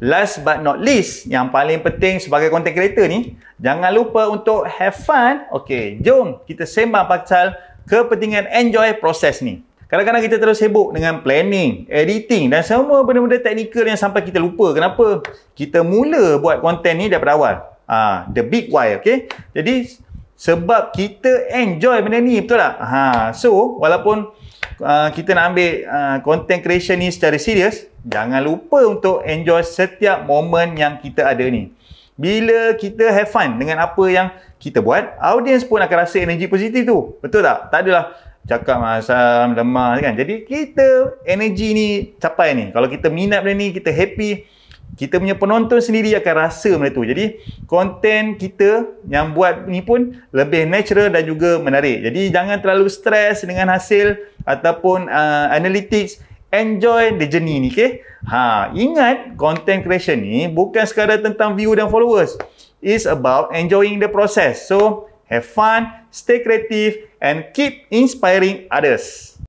Last but not least, yang paling penting sebagai content creator ni, jangan lupa untuk have fun. Okey, jom kita sembang pasal kepentingan enjoy proses ni. Kadang-kadang kita terus sibuk dengan planning, editing dan semua benda-benda teknikal yang sampai kita lupa kenapa kita mula buat konten ni daripada awal. ha, the big why, okey? Jadi sebab kita enjoy benda ni, betul tak? Ha, so walaupun Ah, kita nak ambil uh, content creation ni secara serius, jangan lupa untuk enjoy setiap momen yang kita ada ni. Bila kita have fun dengan apa yang kita buat, audience pun akan rasa energi positif tu. Betul tak? Tak adalah cakap masam, lemah kan. Jadi kita energi ni capai ni. Kalau kita minat benda ni, kita happy, kita punya penonton sendiri akan rasa benda tu. Jadi, konten kita yang buat ni pun lebih natural dan juga menarik. Jadi, jangan terlalu stres dengan hasil ataupun uh, analytics. Enjoy the journey ni, okay? Ha, ingat content creation ni bukan sekadar tentang view dan followers. It's about enjoying the process. So, have fun, stay creative and keep inspiring others.